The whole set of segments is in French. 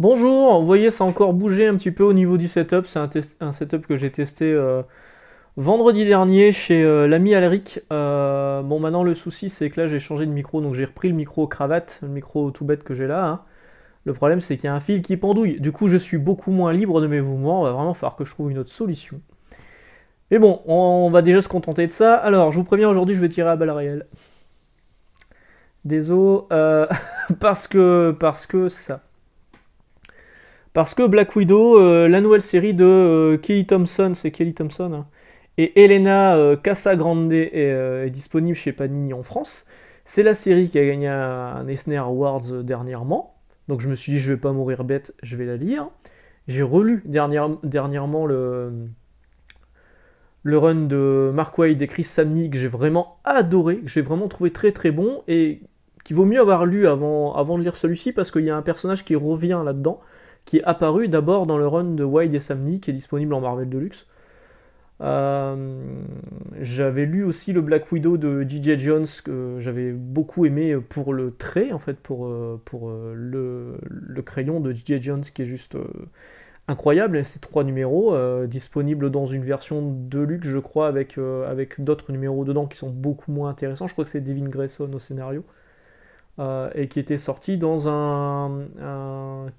Bonjour, vous voyez ça a encore bougé un petit peu au niveau du setup, c'est un, setup que j'ai testé euh, vendredi dernier chez euh, l'ami Alric. Euh, bon maintenant le souci c'est que là j'ai changé de micro, donc j'ai repris le micro cravate, le micro tout bête que j'ai là. Hein. Le problème c'est qu'il y a un fil qui pendouille, du coup je suis beaucoup moins libre de mes mouvements, il va vraiment falloir que je trouve une autre solution. Mais bon, on, va déjà se contenter de ça. Alors je vous préviens aujourd'hui je vais tirer à balle réelle. Désolé, parce que parce que ça. Parce que Black Widow, euh, la nouvelle série de euh, Kelly Thompson, c'est Kelly Thompson, hein, et Elena euh, Casagrande est, disponible chez Panini en France. C'est la série qui a gagné un Eisner Awards dernièrement. Donc je me suis dit, je ne vais pas mourir bête, je vais la lire. J'ai relu dernièrement le, le run de Mark Wade et Chris Samney que j'ai vraiment adoré, que j'ai vraiment trouvé très très bon et qu'il vaut mieux avoir lu avant, avant de lire celui-ci parce qu'il y a un personnage qui revient là-dedans qui est apparu d'abord dans le run de Wide et Samni, qui est disponible en Marvel Deluxe. Euh, j'avais lu aussi le Black Widow de DJ Jones que j'avais beaucoup aimé pour le trait en fait pour, euh, pour euh, le, le crayon de DJ Jones qui est juste incroyable ces trois numéros disponibles dans une version Deluxe, je crois avec, avec d'autres numéros dedans qui sont beaucoup moins intéressants je crois que c'est Devin Grayson au scénario euh, et qui était sorti dans un,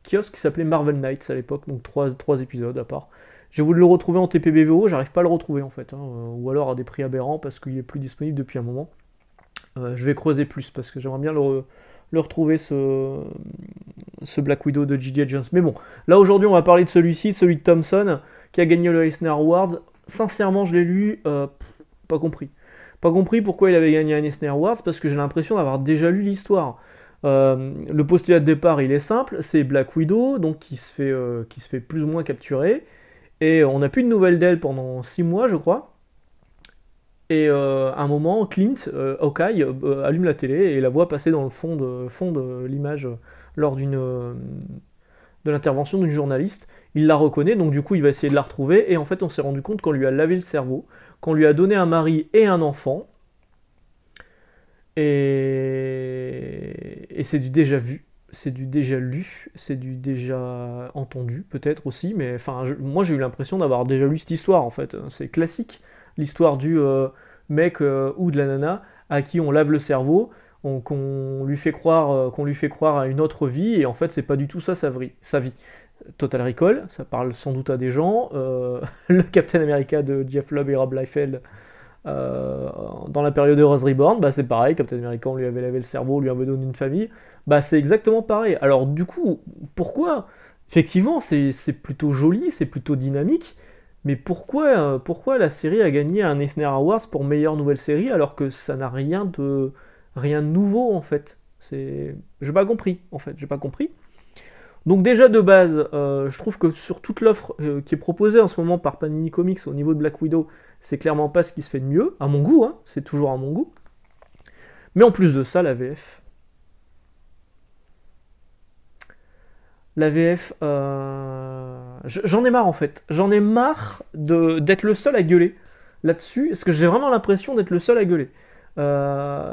kiosque qui s'appelait Marvel Knights à l'époque, donc trois, épisodes à part. J'ai voulu le retrouver en TPBVO, j'arrive pas à le retrouver en fait, hein, euh, ou alors à des prix aberrants parce qu'il est plus disponible depuis un moment. Euh, je vais creuser plus parce que j'aimerais bien le, retrouver ce, Black Widow de J.J. Jones. Mais bon, là aujourd'hui on va parler de celui-ci, celui de Thompson, qui a gagné le Eisner Awards. Sincèrement, je l'ai lu, pas compris pas compris pourquoi il avait gagné un Eisner Awards, parce que j'ai l'impression d'avoir déjà lu l'histoire. Euh, le postulat de départ, il est simple, c'est Black Widow, donc qui se, fait, euh, qui se fait plus ou moins capturer, et euh, on n'a plus de nouvelles d'elle pendant six mois, je crois. Et à un moment, Clint, Hawkeye, allume la télé et la voit passer dans le fond de, fond de l'image lors d'une de l'intervention d'une journaliste. Il la reconnaît, donc du coup, il va essayer de la retrouver, et en fait, on s'est rendu compte qu'on lui a lavé le cerveau qu'on lui a donné un mari et un enfant. Et, et c'est du déjà vu, c'est du déjà lu, c'est du déjà entendu peut-être aussi, mais enfin moi j'ai eu l'impression d'avoir déjà lu cette histoire en fait. C'est classique, l'histoire du euh, mec euh, ou de la nana à qui on lave le cerveau, qu'on lui fait croire euh, qu'on lui fait croire à une autre vie et en fait c'est pas du tout ça sa, vie. Total Recall, ça parle sans doute à des gens. Euh, le Captain America de Jeff Love et Rob Liefeld euh, dans la période de Rose Reborn, bah c'est pareil. Captain America, on lui avait lavé le cerveau, on lui avait donné une famille. Bah c'est exactement pareil. Alors du coup, pourquoi Effectivement, c'est plutôt joli, c'est plutôt dynamique. Mais pourquoi, euh, pourquoi la série a gagné un Eisner Awards pour meilleure nouvelle série alors que ça n'a rien de rien de nouveau en fait C'est, j'ai pas compris en fait, j'ai pas compris. Donc déjà de base, euh, je trouve que sur toute l'offre euh, qui est proposée en ce moment par Panini Comics au niveau de Black Widow, c'est clairement pas ce qui se fait de mieux, à mon goût, hein, c'est toujours à mon goût. Mais en plus de ça, la VF. La VF, euh, j'en ai marre en fait. J'en ai marre d'être le seul à gueuler là-dessus, parce que j'ai vraiment l'impression d'être le seul à gueuler. je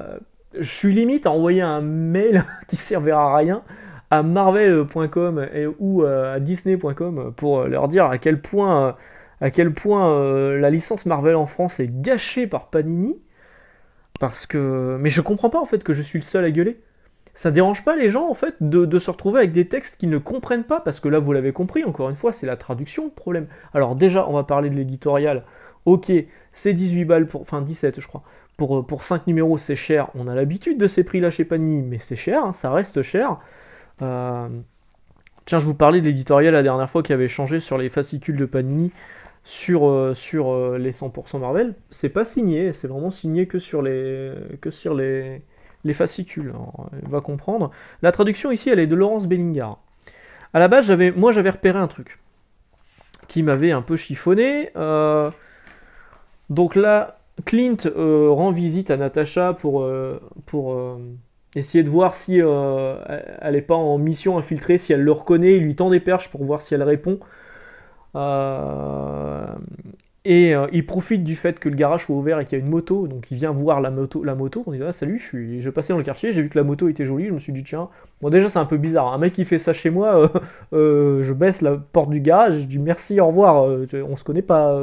suis limite à envoyer un mail qui servira à rien à marvel.com ou euh, à disney.com pour euh, leur dire à quel point, euh, à quel point la licence Marvel en France est gâchée par Panini. Parce que... Mais je comprends pas en fait que je suis le seul à gueuler. Ça dérange pas les gens en fait de, se retrouver avec des textes qu'ils ne comprennent pas, parce que là vous l'avez compris, encore une fois, c'est la traduction le problème. Alors déjà, on va parler de l'éditorial. Ok, c'est 18 balles pour. Enfin 17 je crois. Pour, pour 5 numéros, c'est cher. On a l'habitude de ces prix-là chez Panini, mais c'est cher, hein, ça reste cher. Euh, tiens, je vous parlais de l'éditorial la dernière fois qui avait changé sur les fascicules de Panini sur, euh, sur euh, les 100% Marvel, c'est pas signé, c'est vraiment signé que sur les, que sur les, les fascicules. on va comprendre. La traduction ici, elle est de Laurence Bellingard. À la base, j'avais, moi j'avais repéré un truc qui m'avait un peu chiffonné. donc là, Clint rend visite à Natasha pour, pour Essayer de voir si euh, elle n'est pas en mission infiltrée, si elle le reconnaît, il lui tend des perches pour voir si elle répond. Euh, et euh, il profite du fait que le garage soit ouvert et qu'il y a une moto, donc il vient voir la moto, la moto on dit ah, salut, je, suis, je passais dans le quartier, j'ai vu que la moto était jolie, je me suis dit tiens, bon déjà c'est un peu bizarre, un mec qui fait ça chez moi, je baisse la porte du garage, je dis merci, au revoir, on se connaît pas.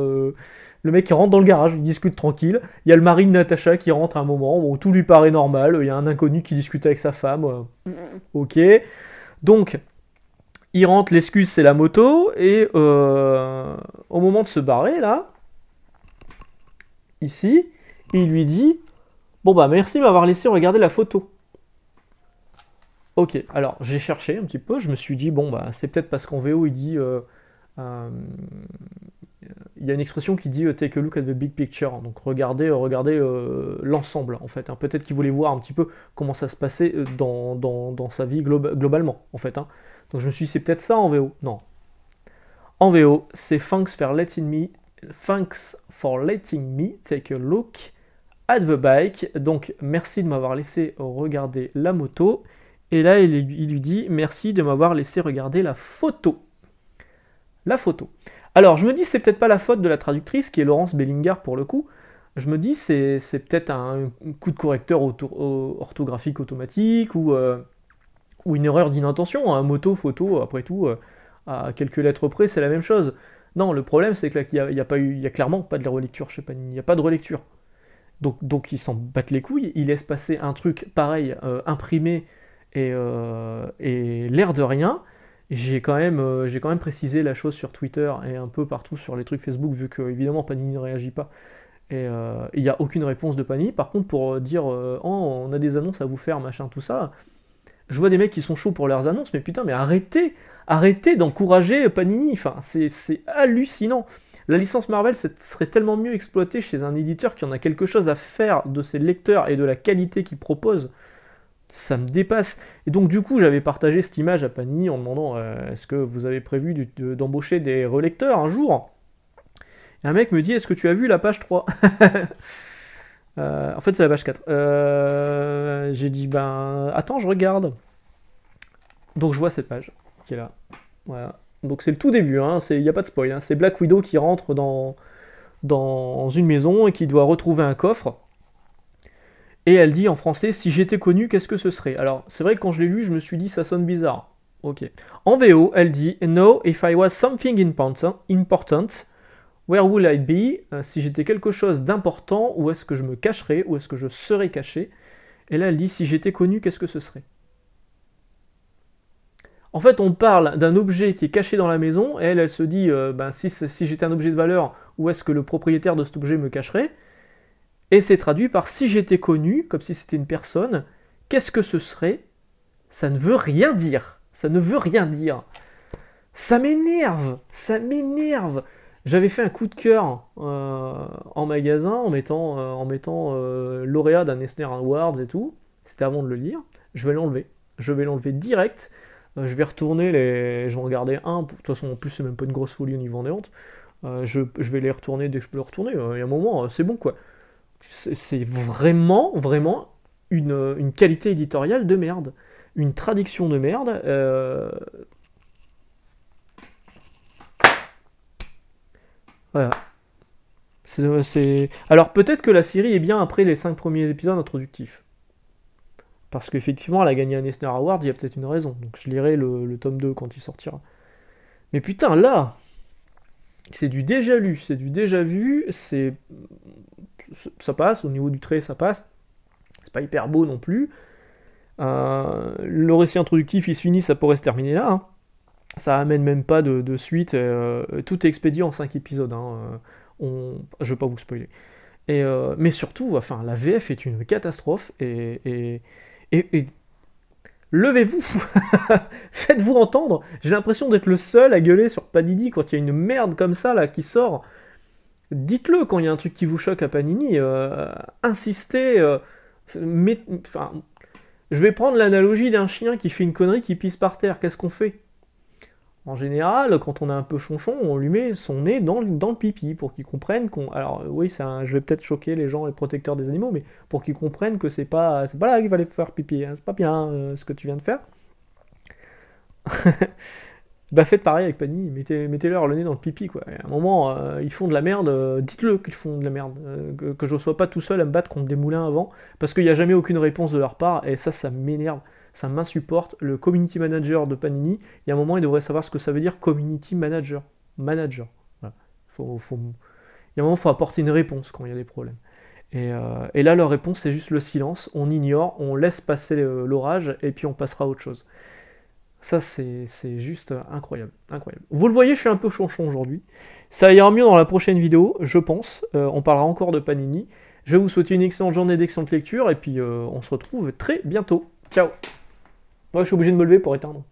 Le mec il rentre dans le garage, il discute tranquille. Il y a le mari de Natacha qui rentre à un moment, où tout lui paraît normal. Il y a un inconnu qui discute avec sa femme. Euh, ok. Donc, il rentre, l'excuse c'est la moto, et euh, au moment de se barrer, là, ici, il lui dit Bon bah merci de m'avoir laissé regarder la photo. Ok, alors j'ai cherché un petit peu, je me suis dit Bon bah c'est peut-être parce qu'en VO il dit. Euh, il y a une expression qui dit euh, take a look at the big picture, donc regardez, euh, regardez euh, l'ensemble en fait. Hein. Peut-être qu'il voulait voir un petit peu comment ça se passait dans, sa vie globalement en fait. Hein. Donc je me suis dit c'est peut-être ça en VO. Non. En VO, c'est thanks for letting me for letting me take a look at the bike. Donc merci de m'avoir laissé regarder la moto. Et là il lui dit merci de m'avoir laissé regarder la photo. La photo. Alors, je me dis, c'est peut-être pas la faute de la traductrice, qui est Laurence Bellingard, pour le coup. Je me dis, c'est peut-être un coup de correcteur orthographique automatique euh, ou, une erreur d'inattention, Un hein. moto, photo, après tout, euh, à quelques lettres près, c'est la même chose. Non, le problème, c'est qu'il n'y a, pas il y a clairement pas de relecture chez pas, il n'y a pas de relecture. Donc, donc ils s'en battent les couilles, ils laissent passer un truc pareil, euh, imprimé, et l'air de rien, j'ai quand, même, euh, j'ai quand même précisé la chose sur Twitter et un peu partout sur les trucs Facebook, vu que évidemment Panini ne réagit pas. Et euh, il n'y a aucune réponse de Panini. Par contre, pour euh, dire oh, on a des annonces à vous faire, machin, tout ça, je vois des mecs qui sont chauds pour leurs annonces, mais putain, mais arrêtez Arrêtez d'encourager Panini Enfin, c'est, c'est hallucinant la licence Marvel serait tellement mieux exploitée chez un éditeur qui en a quelque chose à faire de ses lecteurs et de la qualité qu'il propose ça me dépasse. Et donc du coup, j'avais partagé cette image à Panini en demandant euh, est-ce que vous avez prévu d'embaucher des relecteurs un jour Et un mec me dit est-ce que tu as vu la page 3 euh, En fait, c'est la page 4. Euh, j'ai dit ben attends, je regarde. Donc je vois cette page qui est là. Voilà. Donc c'est le tout début, hein. il n'y a pas de spoil. Hein. c'est Black Widow qui rentre dans une maison et qui doit retrouver un coffre. Et elle dit en français Si j'étais connu, qu'est-ce que ce serait Alors, c'est vrai que quand je l'ai lu, je me suis dit Ça sonne bizarre. Ok. En VO, elle dit No, if I was something important, where would I be euh, Si j'étais quelque chose d'important, où est-ce que je me cacherais Où est-ce que je serais caché Et là, elle dit Si j'étais connu, qu'est-ce que ce serait en fait, on parle d'un objet qui est caché dans la maison, et elle, elle se dit, euh, ben, si, si j'étais un objet de valeur, où est-ce que le propriétaire de cet objet me cacherait et c'est traduit par si j'étais connu, comme si c'était une personne, qu'est-ce que ce serait Ça ne veut rien dire. Ça ne veut rien dire. Ça m'énerve. Ça m'énerve. J'avais fait un coup de cœur euh, en magasin en mettant, euh, en mettant euh, lauréat d'un Esner Awards et tout. C'était avant de le lire. Je vais l'enlever. Je vais l'enlever direct. je vais retourner les. Je vais regarder un. De toute façon, en plus, c'est même pas une grosse folie au niveau des hontes. Je, je, vais les retourner dès que je peux les retourner. Il y a un moment, c'est bon quoi. C'est vraiment, vraiment une, qualité éditoriale de merde. Une traduction de merde. Euh, voilà. Alors peut-être que la série est bien après les 5 premiers épisodes introductifs. Parce qu'effectivement, elle a gagné un Eisner Award, il y a peut-être une raison. Donc je lirai le, le, tome 2 quand il sortira. Mais putain, là, c'est du déjà lu, c'est du déjà vu, c'est ça passe, au niveau du trait, ça passe. C'est pas hyper beau non plus. Euh, le récit introductif, il se finit, ça pourrait se terminer là. Hein. Ça amène même pas de, suite. Euh, tout est expédié en 5 épisodes. Hein, euh, on, je vais pas vous spoiler. mais surtout, enfin, la VF est une catastrophe. Et, levez-vous Faites-vous entendre J'ai l'impression d'être le seul à gueuler sur Padidi quand il y a une merde comme ça là qui sort dites-le quand il y a un truc qui vous choque à Panini, euh, insistez, euh, enfin, je vais prendre l'analogie d'un chien qui fait une connerie, qui pisse par terre, qu'est-ce qu'on fait En général, quand on est un peu chonchon, on lui met son nez dans, dans le pipi pour qu'il comprenne qu'on... Alors oui, ça, je vais peut-être choquer les gens, les protecteurs des animaux, mais pour qu'ils comprennent que c'est pas, pas là qu'il fallait faire pipi, hein, c'est pas bien euh, ce que tu viens de faire. Bah faites pareil avec Panini, mettez, mettez-leur le nez dans le pipi quoi. à un moment, euh, ils font de la merde, euh, dites-le qu'ils font de la merde, euh, que, que, je sois pas tout seul à me battre contre des moulins avant, parce qu'il n'y a jamais aucune réponse de leur part, et ça, ça m'énerve, ça m'insupporte. Le community manager de Panini, il y a un moment, il devrait savoir ce que ça veut dire community manager. Manager. Il y a un moment, il faut apporter une réponse quand il y a des problèmes. Et, et là, leur réponse, c'est juste le silence, on ignore, on laisse passer l'orage, et puis on passera à autre chose. Ça, c'est juste incroyable, incroyable. Vous le voyez, je suis un peu chonchon aujourd'hui. Ça ira mieux dans la prochaine vidéo, je pense. Euh, on parlera encore de Panini. Je vais vous souhaiter une excellente journée, d'excellente lecture, et puis euh, on se retrouve très bientôt. Ciao Moi, je suis obligé de me lever pour éteindre.